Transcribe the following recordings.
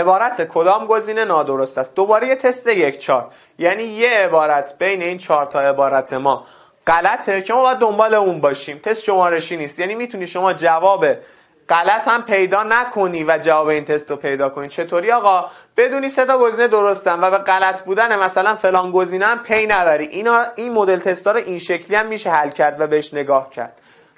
عبارت کدام گزینه نادرست است دوباره یه تست یک چار یعنی یه عبارت بین این چهار تا عبارت ما غلطه که ما باید دنبال اون باشیم تست شمارشی نیست یعنی میتونی شما جواب غلط هم پیدا نکنی و جواب این تست رو پیدا کنی چطوری آقا بدونی سه تا گزینه درستن و به غلط بودن مثلا فلان گزینه هم پی نبری اینا این مدل تستا رو این شکلی هم میشه حل کرد و بهش نگاه کرد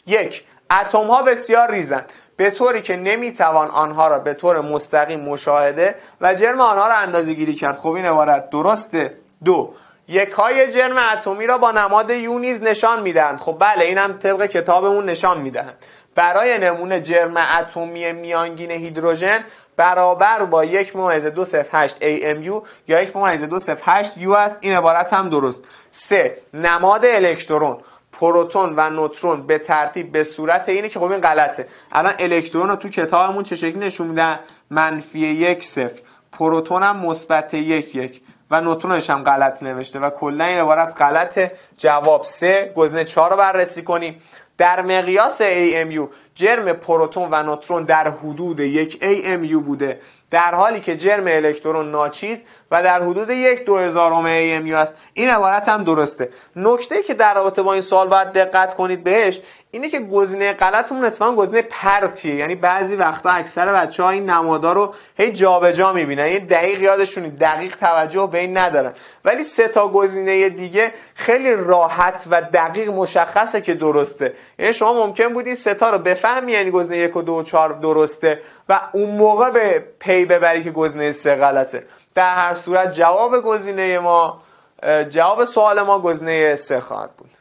یک اتم ها بسیار ریزند به طوری که نمیتوان آنها را به طور مستقیم مشاهده و جرم آنها را اندازه گیری کرد خب این عبارت درسته دو یک های جرم اتمی را با نماد یونیز نشان میدهند خب بله این هم طبق کتابمون نشان میدهند برای نمونه جرم اتمی میانگین هیدروژن برابر با یک ممیز دو هشت AMU یا یک ممیز دو هشت U است این عبارت هم درست سه نماد الکترون پروتون و نوترون به ترتیب به صورت اینه که خب این غلطه الان الکترون رو تو کتابمون چه شکلی نشون میدن منفی یک صفر پروتون هم مثبت یک یک و نوترونش هم غلط نوشته و کلا این عبارت غلطه جواب سه گزینه 4 رو بررسی کنیم در مقیاس AMU جرم پروتون و نوترون در حدود یک AMU بوده در حالی که جرم الکترون ناچیز و در حدود یک دو ام AMU است این عبارت هم درسته نکته که در رابطه با این سوال باید دقت کنید بهش اینه که گزینه غلطمون اتفاقا گزینه پرتیه یعنی بعضی وقتا اکثر بچه ها این نمادا رو هی جابجا جا میبینن یه یعنی دقیق یادشون دقیق توجه به این ندارن ولی سه تا گزینه دیگه خیلی راحت و دقیق مشخصه که درسته یعنی شما ممکن سه تا رو بفهم بفهمی یعنی گزینه یک و دو و چهار درسته و اون موقع به پی ببری که گزینه سه غلطه در هر صورت جواب گزینه ما جواب سوال ما گزینه سه خواهد بود